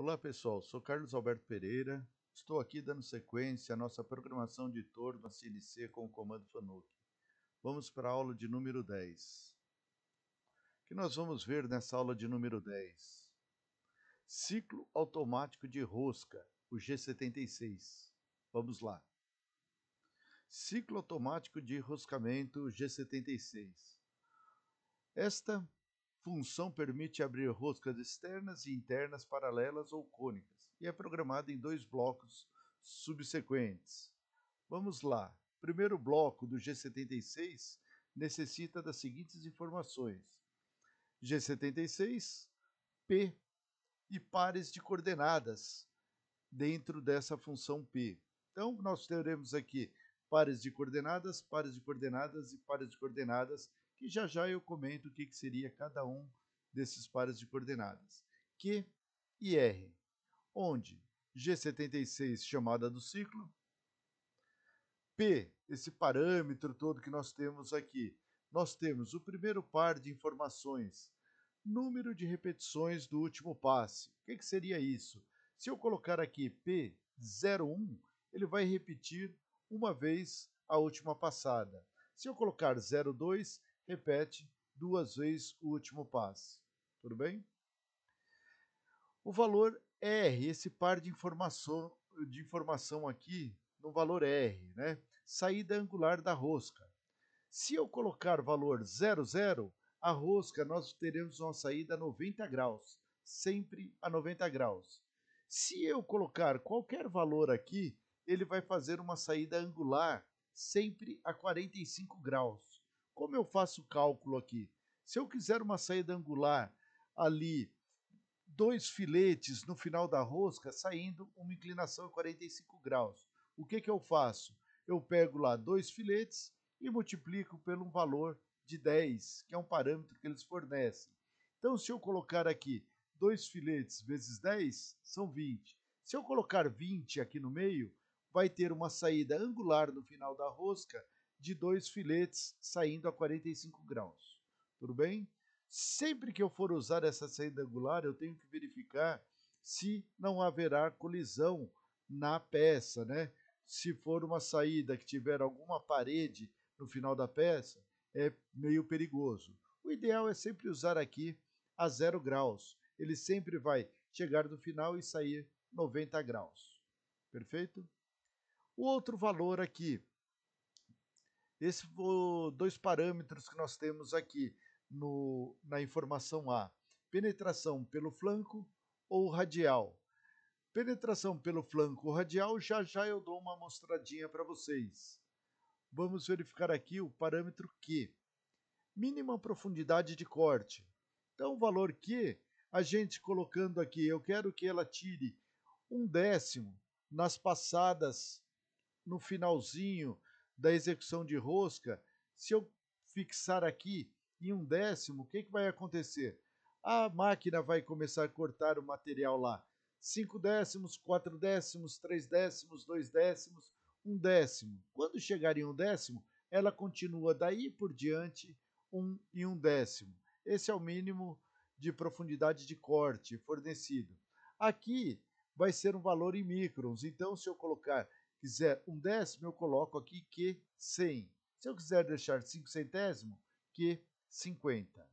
Olá pessoal, sou Carlos Alberto Pereira, estou aqui dando sequência à nossa programação de torno a CNC com o comando FANUC. Vamos para a aula de número 10. O que nós vamos ver nessa aula de número 10? Ciclo automático de rosca, o G76. Vamos lá. Ciclo automático de roscamento G76. Esta função permite abrir roscas externas e internas paralelas ou cônicas e é programada em dois blocos subsequentes. Vamos lá. Primeiro bloco do G76 necessita das seguintes informações: G76, P e pares de coordenadas dentro dessa função P. Então, nós teremos aqui pares de coordenadas, pares de coordenadas e pares de coordenadas que já já eu comento o que, que seria cada um desses pares de coordenadas, Q e R, onde G76 chamada do ciclo, P, esse parâmetro todo que nós temos aqui, nós temos o primeiro par de informações, número de repetições do último passe. O que, que seria isso? Se eu colocar aqui P01, ele vai repetir uma vez a última passada. Se eu colocar 02, repete duas vezes o último passe. Tudo bem? O valor R, esse par de informação, de informação aqui, no valor R, né? saída angular da rosca. Se eu colocar valor 00, a rosca nós teremos uma saída a 90 graus, sempre a 90 graus. Se eu colocar qualquer valor aqui, ele vai fazer uma saída angular sempre a 45 graus. Como eu faço o cálculo aqui? Se eu quiser uma saída angular ali, dois filetes no final da rosca, saindo uma inclinação a 45 graus. O que, que eu faço? Eu pego lá dois filetes e multiplico pelo um valor de 10, que é um parâmetro que eles fornecem. Então, se eu colocar aqui dois filetes vezes 10, são 20. Se eu colocar 20 aqui no meio, vai ter uma saída angular no final da rosca de dois filetes saindo a 45 graus. Tudo bem? Sempre que eu for usar essa saída angular, eu tenho que verificar se não haverá colisão na peça, né? Se for uma saída que tiver alguma parede no final da peça, é meio perigoso. O ideal é sempre usar aqui a zero graus. Ele sempre vai chegar no final e sair 90 graus. Perfeito? O outro valor aqui esses foram dois parâmetros que nós temos aqui no, na informação A: penetração pelo flanco ou radial. Penetração pelo flanco ou radial, já já eu dou uma mostradinha para vocês. Vamos verificar aqui o parâmetro Q, mínima profundidade de corte. Então, o valor Q, a gente colocando aqui, eu quero que ela tire um décimo nas passadas no finalzinho da execução de rosca, se eu fixar aqui em um décimo, o que, que vai acontecer? A máquina vai começar a cortar o material lá. 5 décimos, 4 décimos, 3 décimos, 2 décimos, 1 um décimo. Quando chegar em um décimo, ela continua daí por diante um e um décimo. Esse é o mínimo de profundidade de corte fornecido. Aqui vai ser um valor em microns, então se eu colocar quiser um décimo, eu coloco aqui que 100. Se eu quiser deixar 5 centésimo, que 50.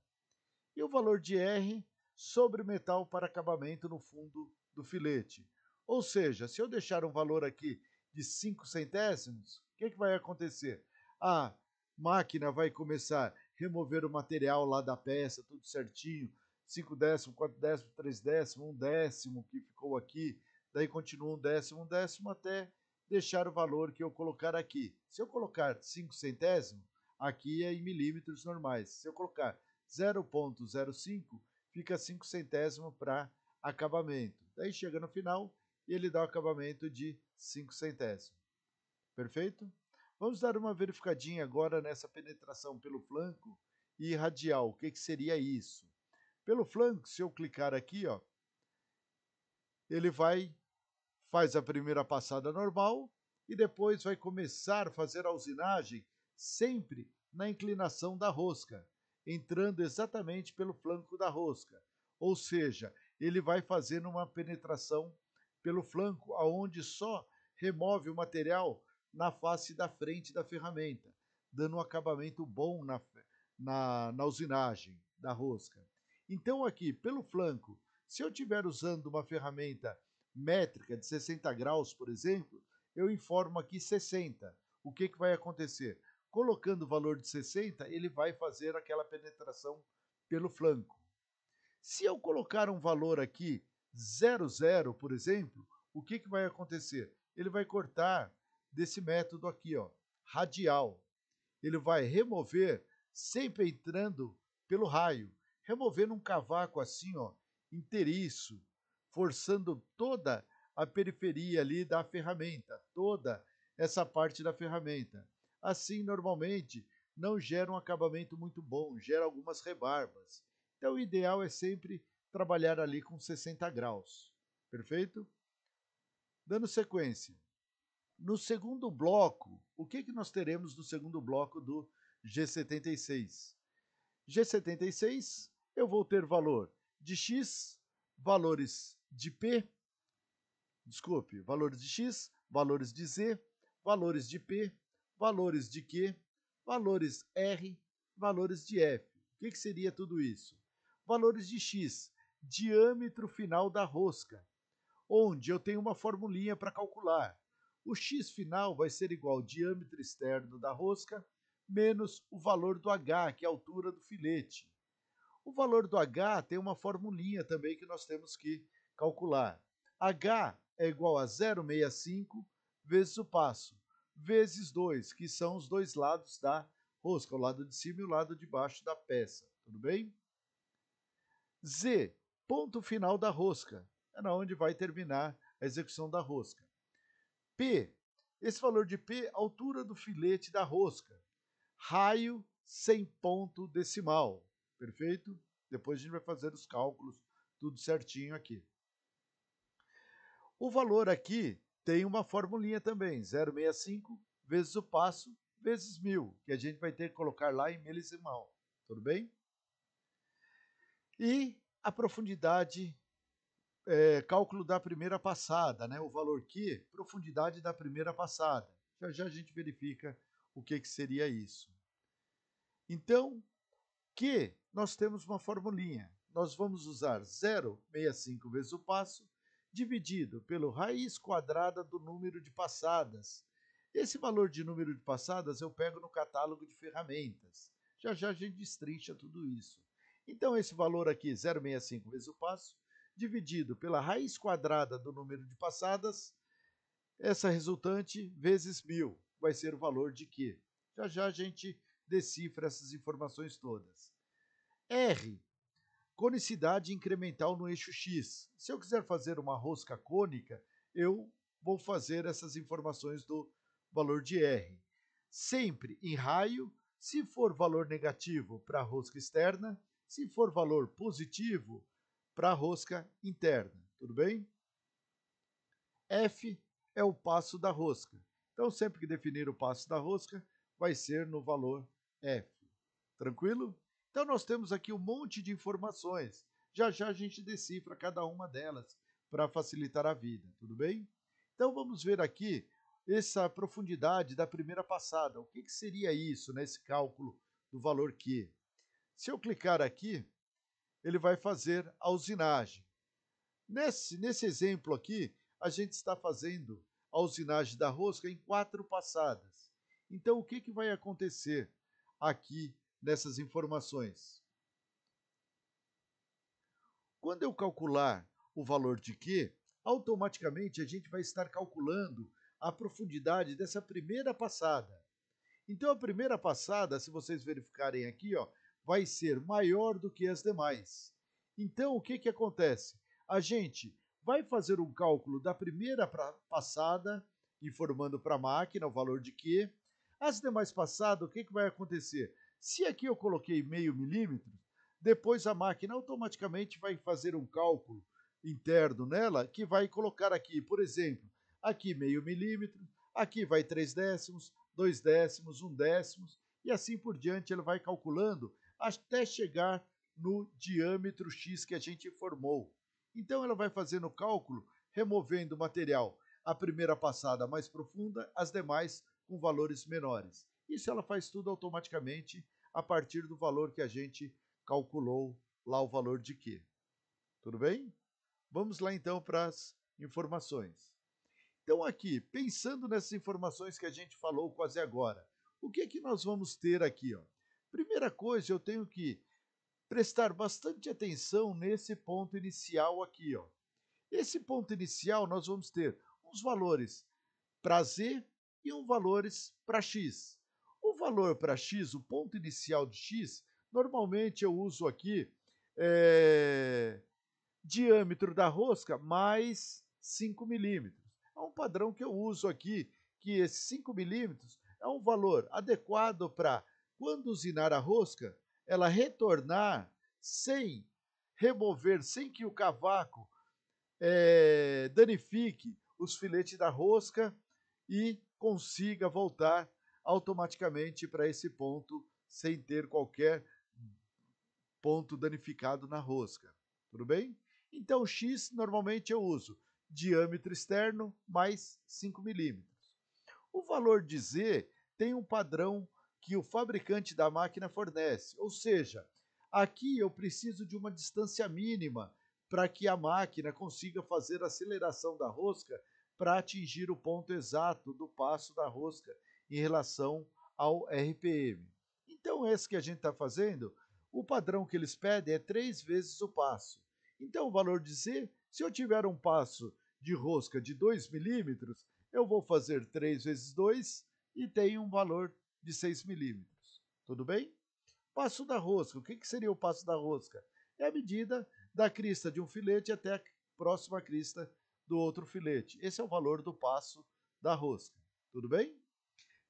E o valor de R sobre o metal para acabamento no fundo do filete. Ou seja, se eu deixar um valor aqui de 5 centésimos, o que, é que vai acontecer? A máquina vai começar a remover o material lá da peça, tudo certinho, 5 décimos, 4 décimos, 3 décimos, 1 décimo que ficou aqui, daí continua 1 décimo, 1 décimo até deixar o valor que eu colocar aqui. Se eu colocar 5 centésimo, aqui é em milímetros normais. Se eu colocar 0,05, fica 5 centésimo para acabamento. Daí chega no final e ele dá o acabamento de 5 centésimo. Perfeito? Vamos dar uma verificadinha agora nessa penetração pelo flanco e radial. O que, que seria isso? Pelo flanco, se eu clicar aqui, ó, ele vai faz a primeira passada normal e depois vai começar a fazer a usinagem sempre na inclinação da rosca, entrando exatamente pelo flanco da rosca. Ou seja, ele vai fazendo uma penetração pelo flanco, aonde só remove o material na face da frente da ferramenta, dando um acabamento bom na, na, na usinagem da rosca. Então aqui, pelo flanco, se eu estiver usando uma ferramenta métrica de 60 graus, por exemplo, eu informo aqui 60. O que, que vai acontecer? Colocando o valor de 60, ele vai fazer aquela penetração pelo flanco. Se eu colocar um valor aqui 00, por exemplo, o que, que vai acontecer? Ele vai cortar desse método aqui, ó, radial. Ele vai remover sempre entrando pelo raio, removendo um cavaco assim, ó, inteiriço, forçando toda a periferia ali da ferramenta, toda essa parte da ferramenta. Assim, normalmente, não gera um acabamento muito bom, gera algumas rebarbas. Então, o ideal é sempre trabalhar ali com 60 graus, perfeito? Dando sequência. No segundo bloco, o que, que nós teremos no segundo bloco do G76? G76, eu vou ter valor de X, valores de P, desculpe, valores de X, valores de Z, valores de P, valores de Q, valores R, valores de F. O que, que seria tudo isso? Valores de X, diâmetro final da rosca, onde eu tenho uma formulinha para calcular. O x final vai ser igual ao diâmetro externo da rosca menos o valor do h, que é a altura do filete. O valor do h tem uma formulinha também que nós temos que calcular. H é igual a 0,65 vezes o passo, vezes 2, que são os dois lados da rosca, o lado de cima e o lado de baixo da peça. Tudo bem? Z, ponto final da rosca, é na onde vai terminar a execução da rosca. P, esse valor de P, altura do filete da rosca. Raio sem ponto decimal. Perfeito? Depois a gente vai fazer os cálculos tudo certinho aqui. O valor aqui tem uma formulinha também, 0,65 vezes o passo vezes mil, que a gente vai ter que colocar lá em milisimal, tudo bem? E a profundidade, é, cálculo da primeira passada, né? o valor Q, profundidade da primeira passada. Já já a gente verifica o que, que seria isso. Então, Q, nós temos uma formulinha. Nós vamos usar 0,65 vezes o passo dividido pelo raiz quadrada do número de passadas. Esse valor de número de passadas eu pego no catálogo de ferramentas. Já já a gente destrincha tudo isso. Então esse valor aqui, 0,65 vezes o passo, dividido pela raiz quadrada do número de passadas, essa resultante vezes 1.000 vai ser o valor de quê? Já já a gente decifra essas informações todas. R Conicidade incremental no eixo X. Se eu quiser fazer uma rosca cônica, eu vou fazer essas informações do valor de R. Sempre em raio, se for valor negativo para a rosca externa, se for valor positivo para a rosca interna, tudo bem? F é o passo da rosca. Então, sempre que definir o passo da rosca, vai ser no valor F. Tranquilo? Então nós temos aqui um monte de informações. Já já a gente decifra cada uma delas para facilitar a vida, tudo bem? Então vamos ver aqui essa profundidade da primeira passada. O que, que seria isso nesse né, cálculo do valor Q? Se eu clicar aqui, ele vai fazer a usinagem. Nesse, nesse exemplo aqui, a gente está fazendo a usinagem da rosca em quatro passadas. Então, o que, que vai acontecer aqui dessas informações. Quando eu calcular o valor de Q, automaticamente a gente vai estar calculando a profundidade dessa primeira passada. Então a primeira passada, se vocês verificarem aqui, ó, vai ser maior do que as demais. Então o que, que acontece? A gente vai fazer um cálculo da primeira passada, informando para a máquina o valor de Q. As demais passadas, o que, que vai acontecer? Se aqui eu coloquei meio milímetro, depois a máquina automaticamente vai fazer um cálculo interno nela que vai colocar aqui, por exemplo, aqui meio milímetro, aqui vai 3 décimos, 2 décimos, 1 um décimo, e assim por diante ele vai calculando até chegar no diâmetro X que a gente formou. Então ela vai fazendo o cálculo, removendo o material a primeira passada mais profunda, as demais com valores menores e se ela faz tudo automaticamente a partir do valor que a gente calculou lá o valor de Q. Tudo bem? Vamos lá então para as informações. Então aqui, pensando nessas informações que a gente falou quase agora, o que é que nós vamos ter aqui? Ó? Primeira coisa, eu tenho que prestar bastante atenção nesse ponto inicial aqui. Ó. Esse ponto inicial nós vamos ter uns valores para Z e uns valores para X valor para x, o ponto inicial de x, normalmente eu uso aqui é, diâmetro da rosca mais 5 milímetros. É um padrão que eu uso aqui, que esse 5 milímetros é um valor adequado para, quando usinar a rosca, ela retornar sem remover, sem que o cavaco é, danifique os filetes da rosca e consiga voltar automaticamente para esse ponto sem ter qualquer ponto danificado na rosca. Tudo bem? Então, X normalmente eu uso diâmetro externo mais 5 milímetros. O valor de Z tem um padrão que o fabricante da máquina fornece, ou seja, aqui eu preciso de uma distância mínima para que a máquina consiga fazer a aceleração da rosca para atingir o ponto exato do passo da rosca em relação ao RPM. Então, esse que a gente está fazendo, o padrão que eles pedem é três vezes o passo. Então, o valor de Z, se eu tiver um passo de rosca de 2 milímetros, eu vou fazer 3 vezes 2 e tenho um valor de 6 milímetros. Tudo bem? Passo da rosca. O que, que seria o passo da rosca? É a medida da crista de um filete até a próxima crista do outro filete. Esse é o valor do passo da rosca. Tudo bem?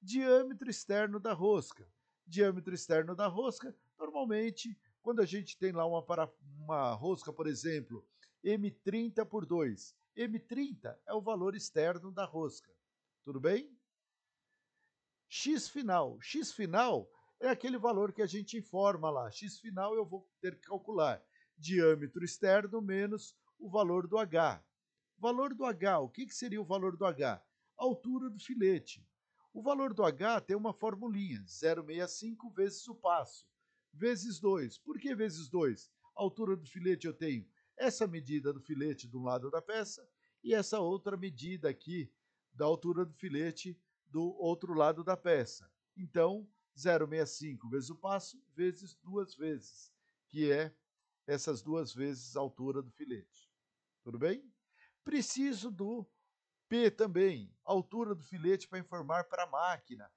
diâmetro externo da rosca. Diâmetro externo da rosca, normalmente, quando a gente tem lá uma, para, uma rosca, por exemplo, M30 por 2, M30 é o valor externo da rosca. Tudo bem? X final. X final é aquele valor que a gente informa lá. X final eu vou ter que calcular. Diâmetro externo menos o valor do H. Valor do H, o que, que seria o valor do H? altura do filete. O valor do H tem uma formulinha, 0,65 vezes o passo, vezes 2. Por que vezes 2? A altura do filete eu tenho essa medida do filete de um lado da peça e essa outra medida aqui da altura do filete do outro lado da peça. Então, 0,65 vezes o passo, vezes duas vezes, que é essas duas vezes a altura do filete. Tudo bem? Preciso do P também, altura do filete para informar para a máquina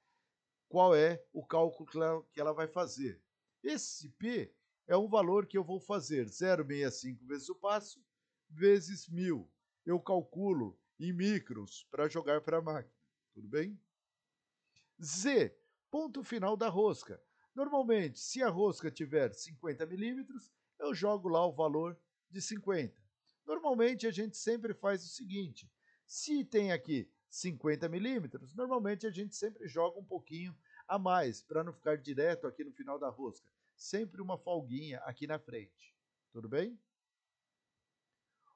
qual é o cálculo que ela, que ela vai fazer. Esse P é um valor que eu vou fazer 0,65 vezes o passo, vezes 1.000. Eu calculo em micros para jogar para a máquina, tudo bem? Z, ponto final da rosca. Normalmente, se a rosca tiver 50 milímetros, eu jogo lá o valor de 50. Normalmente, a gente sempre faz o seguinte, se tem aqui 50 milímetros, normalmente a gente sempre joga um pouquinho a mais para não ficar direto aqui no final da rosca. Sempre uma folguinha aqui na frente. Tudo bem?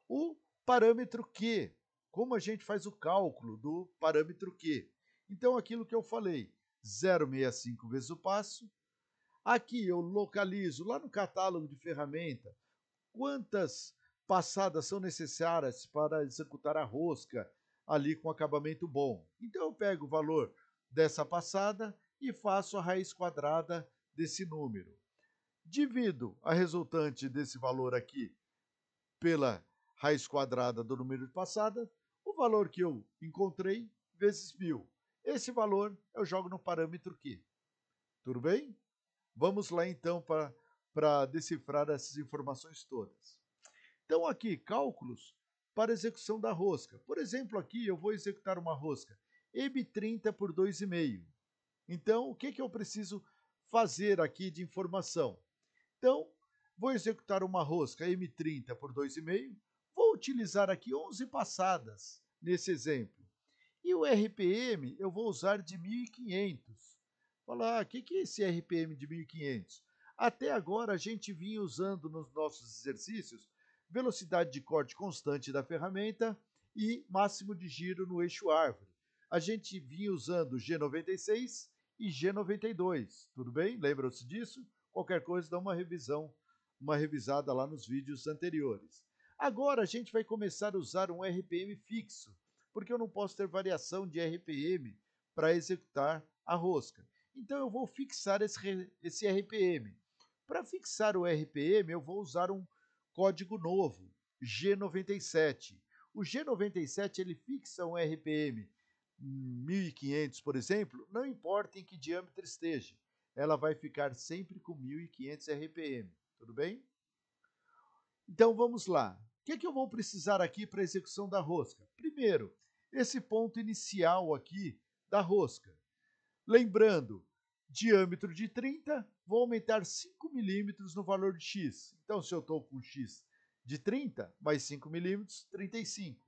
O parâmetro Q. Como a gente faz o cálculo do parâmetro Q? Então, aquilo que eu falei, 0,65 vezes o passo. Aqui eu localizo, lá no catálogo de ferramenta, quantas passadas são necessárias para executar a rosca ali com acabamento bom. Então eu pego o valor dessa passada e faço a raiz quadrada desse número. Divido a resultante desse valor aqui pela raiz quadrada do número de passada, o valor que eu encontrei vezes mil. Esse valor eu jogo no parâmetro Q. Tudo bem? Vamos lá então para decifrar essas informações todas. Então, aqui, cálculos para execução da rosca. Por exemplo, aqui eu vou executar uma rosca M30 por 2,5. Então, o que, que eu preciso fazer aqui de informação? Então, vou executar uma rosca M30 por 2,5. Vou utilizar aqui 11 passadas nesse exemplo. E o RPM eu vou usar de 1500. Falar, o que, que é esse RPM de 1500? Até agora a gente vinha usando nos nossos exercícios velocidade de corte constante da ferramenta e máximo de giro no eixo árvore. A gente vinha usando G96 e G92, tudo bem? Lembram-se disso? Qualquer coisa dá uma revisão, uma revisada lá nos vídeos anteriores. Agora a gente vai começar a usar um RPM fixo, porque eu não posso ter variação de RPM para executar a rosca. Então eu vou fixar esse, esse RPM. Para fixar o RPM, eu vou usar um código novo, G97. O G97 ele fixa um RPM 1500, por exemplo, não importa em que diâmetro esteja, ela vai ficar sempre com 1500 RPM, tudo bem? Então vamos lá. O que, é que eu vou precisar aqui para a execução da rosca? Primeiro, esse ponto inicial aqui da rosca. Lembrando, diâmetro de 30, vou aumentar 5 milímetros no valor de x. Então, se eu estou com x de 30, mais 5 milímetros, 35.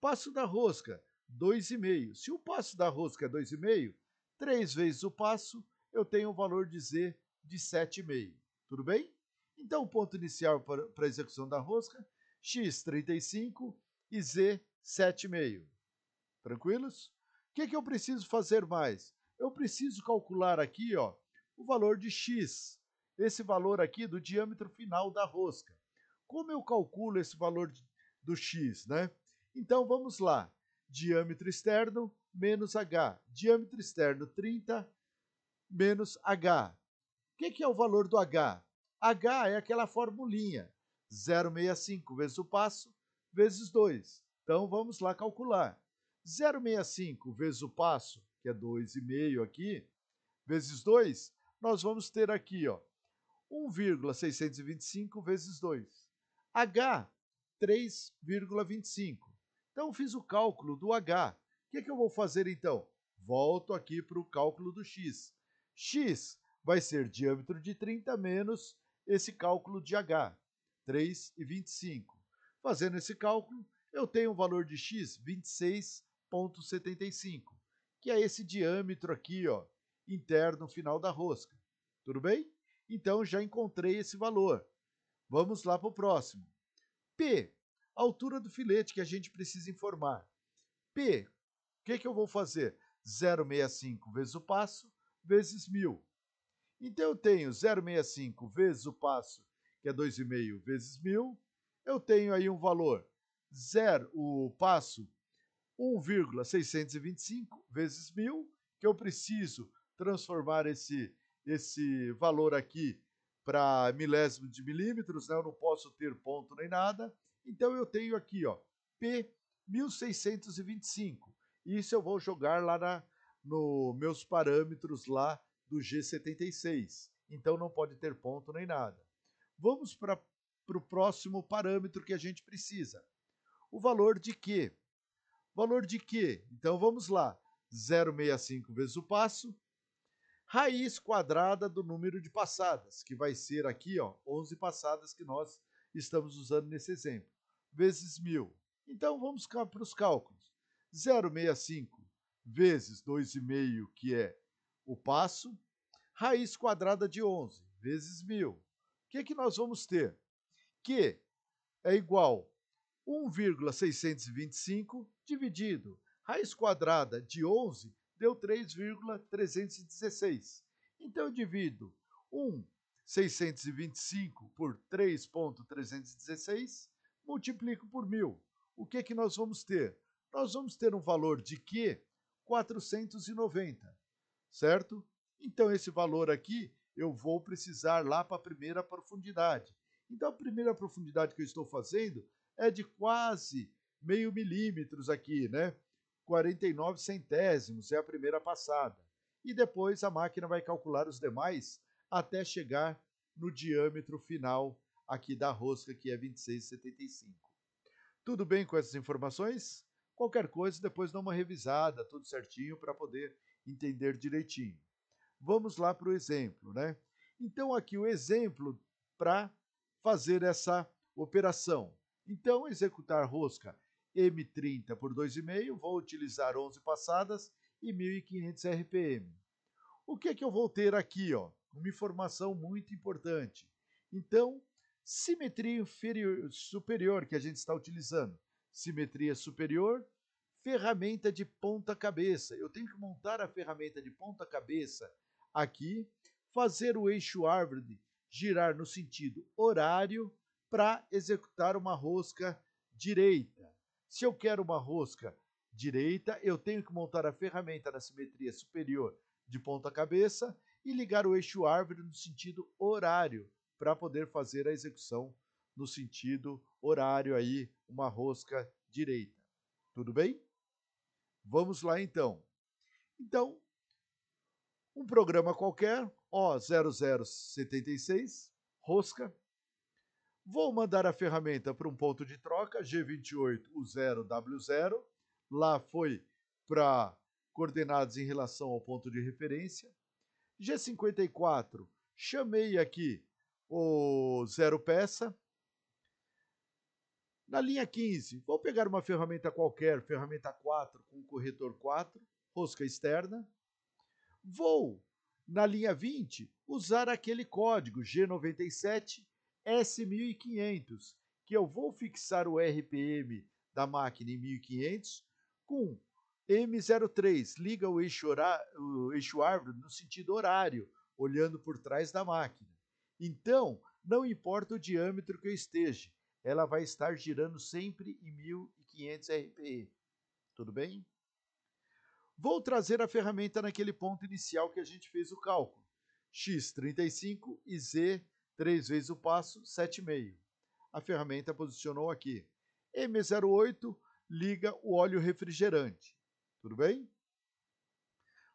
Passo da rosca, 2,5. Se o passo da rosca é 2,5, 3 vezes o passo, eu tenho o valor de z de 7,5. Tudo bem? Então, o ponto inicial para a execução da rosca, x, 35 e z, 7,5. Tranquilos? O que, que eu preciso fazer mais? eu preciso calcular aqui ó, o valor de x, esse valor aqui do diâmetro final da rosca. Como eu calculo esse valor do x? Né? Então vamos lá, diâmetro externo menos h, diâmetro externo 30 menos h. O que, que é o valor do h? h é aquela formulinha, 0,65 vezes o passo, vezes 2. Então vamos lá calcular. 0,65 vezes o passo que é 2,5 aqui, vezes 2, nós vamos ter aqui, ó, 1,625 vezes 2. H, 3,25. Então, fiz o cálculo do H. O que, é que eu vou fazer, então? Volto aqui para o cálculo do X. X vai ser diâmetro de 30 menos esse cálculo de H, 3,25. Fazendo esse cálculo, eu tenho um valor de X, 26,75 que é esse diâmetro aqui, ó, interno final da rosca. Tudo bem? Então já encontrei esse valor. Vamos lá para o próximo. P, altura do filete que a gente precisa informar. P, o que, que eu vou fazer? 0,65 vezes o passo, vezes 1.000. Então eu tenho 0,65 vezes o passo, que é 2,5 vezes 1.000. Eu tenho aí um valor, zero, o passo 1,625 vezes mil, que eu preciso transformar esse, esse valor aqui para milésimo de milímetros, né? eu não posso ter ponto nem nada. Então eu tenho aqui ó, P 1625. Isso eu vou jogar lá na, no meus parâmetros lá do G76. Então não pode ter ponto nem nada. Vamos para o próximo parâmetro que a gente precisa. O valor de Q. Valor de quê? Então vamos lá. 0,65 vezes o passo. Raiz quadrada do número de passadas, que vai ser aqui, ó, 11 passadas que nós estamos usando nesse exemplo, vezes 1.000. Então vamos para os cálculos. 0,65 vezes 2,5, que é o passo, raiz quadrada de 11, vezes 1.000. O que, é que nós vamos ter? Que é igual a 1,625 dividido raiz quadrada de 11 deu 3,316. Então eu divido 1625 por 3,316, multiplico por 1.000. O que, é que nós vamos ter? Nós vamos ter um valor de Q 490, certo? Então esse valor aqui eu vou precisar lá para a primeira profundidade. Então a primeira profundidade que eu estou fazendo é de quase meio milímetros aqui, né? 49 centésimos é a primeira passada. E depois a máquina vai calcular os demais até chegar no diâmetro final aqui da rosca, que é 26,75. Tudo bem com essas informações? Qualquer coisa, depois dá uma revisada, tudo certinho, para poder entender direitinho. Vamos lá para o exemplo, né? Então, aqui o exemplo para fazer essa operação. Então, executar rosca M30 por 2,5, vou utilizar 11 passadas e 1500 RPM. O que é que eu vou ter aqui? Ó? Uma informação muito importante. Então, simetria inferior, superior que a gente está utilizando. Simetria superior, ferramenta de ponta cabeça. Eu tenho que montar a ferramenta de ponta cabeça aqui, fazer o eixo árvore girar no sentido horário para executar uma rosca direita. Se eu quero uma rosca direita, eu tenho que montar a ferramenta na simetria superior de ponta cabeça e ligar o eixo árvore no sentido horário para poder fazer a execução no sentido horário aí, uma rosca direita. Tudo bem? Vamos lá então. Então, um programa qualquer, O0076, rosca, Vou mandar a ferramenta para um ponto de troca, G28, u 0W0. Lá foi para coordenadas em relação ao ponto de referência. G54, chamei aqui o zero peça. Na linha 15, vou pegar uma ferramenta qualquer, ferramenta 4 com corretor 4, rosca externa. Vou, na linha 20, usar aquele código G97 S1500, que eu vou fixar o RPM da máquina em 1500 com M03, liga o eixo, o eixo árvore no sentido horário, olhando por trás da máquina. Então, não importa o diâmetro que eu esteja, ela vai estar girando sempre em 1500 RPM. Tudo bem? Vou trazer a ferramenta naquele ponto inicial que a gente fez o cálculo, x35 e z 3 vezes o passo, 7,5. A ferramenta posicionou aqui. M08 liga o óleo refrigerante. Tudo bem?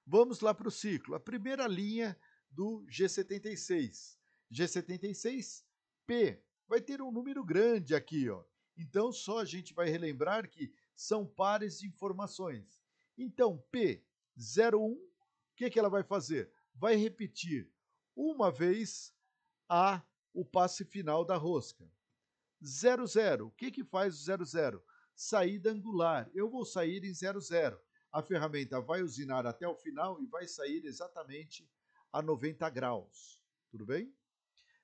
Vamos lá para o ciclo. A primeira linha do G76. G76P vai ter um número grande aqui. Ó. Então, só a gente vai relembrar que são pares de informações. Então, P01, o que, que ela vai fazer? Vai repetir uma vez a o passe final da rosca. 00. O que, que faz o 00? Saída angular. Eu vou sair em 00. A ferramenta vai usinar até o final e vai sair exatamente a 90 graus. Tudo bem?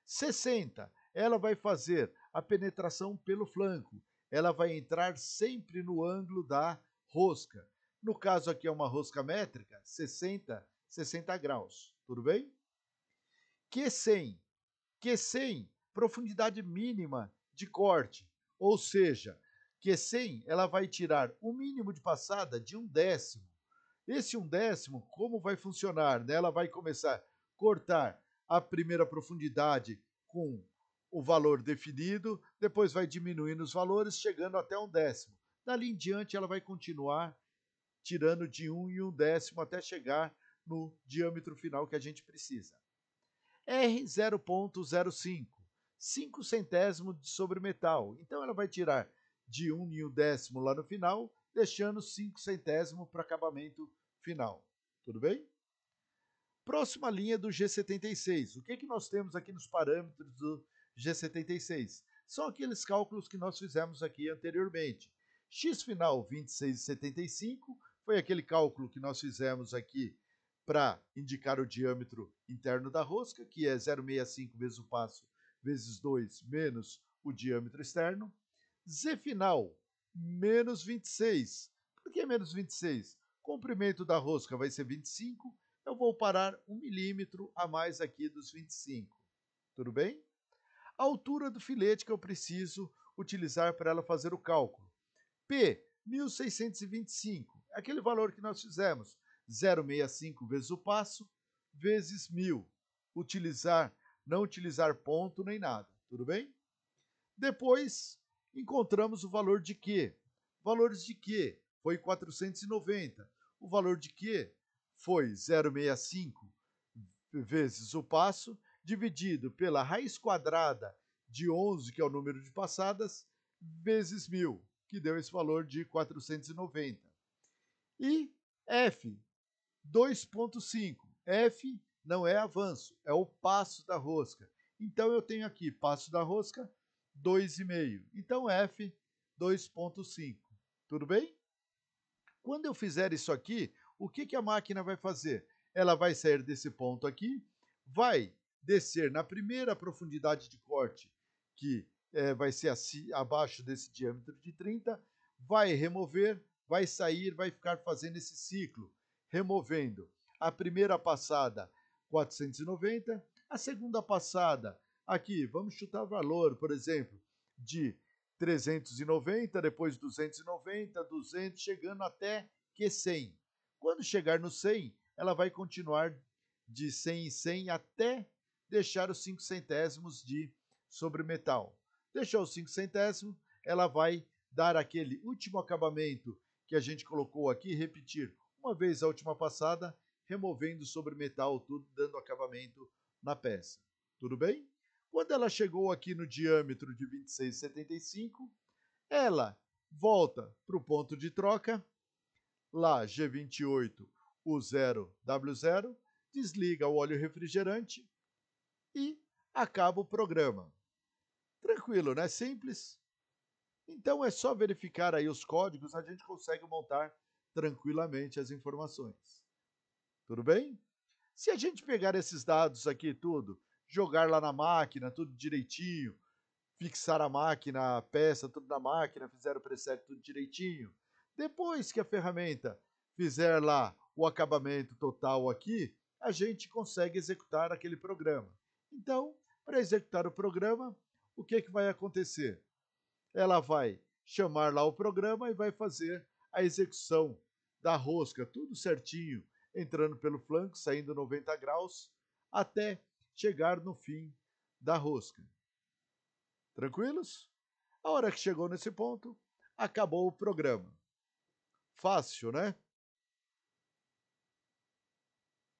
60. Ela vai fazer a penetração pelo flanco. Ela vai entrar sempre no ângulo da rosca. No caso aqui é uma rosca métrica, 60, 60 graus. Tudo bem? Q100 que sem profundidade mínima de corte, ou seja, que sem ela vai tirar o mínimo de passada de um décimo. Esse um décimo, como vai funcionar? Né? Ela vai começar a cortar a primeira profundidade com o valor definido, depois vai diminuindo os valores, chegando até um décimo. Dali em diante, ela vai continuar tirando de um e um décimo até chegar no diâmetro final que a gente precisa. R 0,05, 5 centésimo sobre metal. Então ela vai tirar de 1 um e 1 um décimo lá no final, deixando 5 centésimo para acabamento final. Tudo bem? Próxima linha do G76. O que, é que nós temos aqui nos parâmetros do G76? São aqueles cálculos que nós fizemos aqui anteriormente. X final 26,75 foi aquele cálculo que nós fizemos aqui para indicar o diâmetro interno da rosca, que é 0,65 vezes o passo vezes 2 menos o diâmetro externo. Z final, menos 26. Por que menos 26? Comprimento da rosca vai ser 25. Eu vou parar um milímetro a mais aqui dos 25. Tudo bem? A altura do filete que eu preciso utilizar para ela fazer o cálculo. P, 1625. É aquele valor que nós fizemos. 0,65 vezes o passo, vezes 1.000. Utilizar, não utilizar ponto nem nada, tudo bem? Depois, encontramos o valor de Q. Valores de Q foi 490. O valor de Q foi 0,65 vezes o passo, dividido pela raiz quadrada de 11, que é o número de passadas, vezes 1.000, que deu esse valor de 490. E F 2.5. F não é avanço, é o passo da rosca. Então eu tenho aqui passo da rosca 2,5. Então F 2.5. Tudo bem? Quando eu fizer isso aqui, o que, que a máquina vai fazer? Ela vai sair desse ponto aqui, vai descer na primeira profundidade de corte, que é, vai ser assim, abaixo desse diâmetro de 30, vai remover, vai sair, vai ficar fazendo esse ciclo removendo. A primeira passada, 490. A segunda passada, aqui, vamos chutar valor, por exemplo, de 390, depois 290, 200, chegando até Q100. Quando chegar no 100, ela vai continuar de 100 em 100 até deixar os 5 centésimos de sobre metal. Deixou os 5 centésimos, ela vai dar aquele último acabamento que a gente colocou aqui, repetir uma vez a última passada, removendo sobre metal tudo, dando acabamento na peça. Tudo bem? Quando ela chegou aqui no diâmetro de 26,75, ela volta para o ponto de troca, lá G28 U0W0, desliga o óleo refrigerante e acaba o programa. Tranquilo, né? Simples. Então é só verificar aí os códigos, a gente consegue montar tranquilamente as informações. Tudo bem? Se a gente pegar esses dados aqui tudo, jogar lá na máquina, tudo direitinho, fixar a máquina, a peça, tudo na máquina, fizer o preset tudo direitinho, depois que a ferramenta fizer lá o acabamento total aqui, a gente consegue executar aquele programa. Então, para executar o programa, o que, é que vai acontecer? Ela vai chamar lá o programa e vai fazer a execução da rosca, tudo certinho, entrando pelo flanco, saindo 90 graus, até chegar no fim da rosca. Tranquilos? A hora que chegou nesse ponto, acabou o programa. Fácil, né?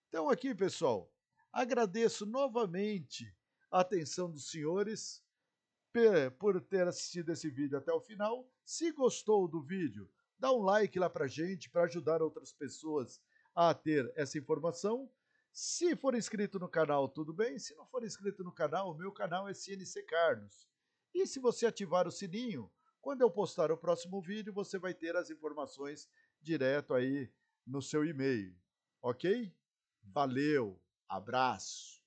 Então, aqui, pessoal, agradeço novamente a atenção dos senhores por ter assistido esse vídeo até o final. Se gostou do vídeo, Dá um like lá para gente, para ajudar outras pessoas a ter essa informação. Se for inscrito no canal, tudo bem. Se não for inscrito no canal, o meu canal é CNC Carlos. E se você ativar o sininho, quando eu postar o próximo vídeo, você vai ter as informações direto aí no seu e-mail. Ok? Valeu, abraço!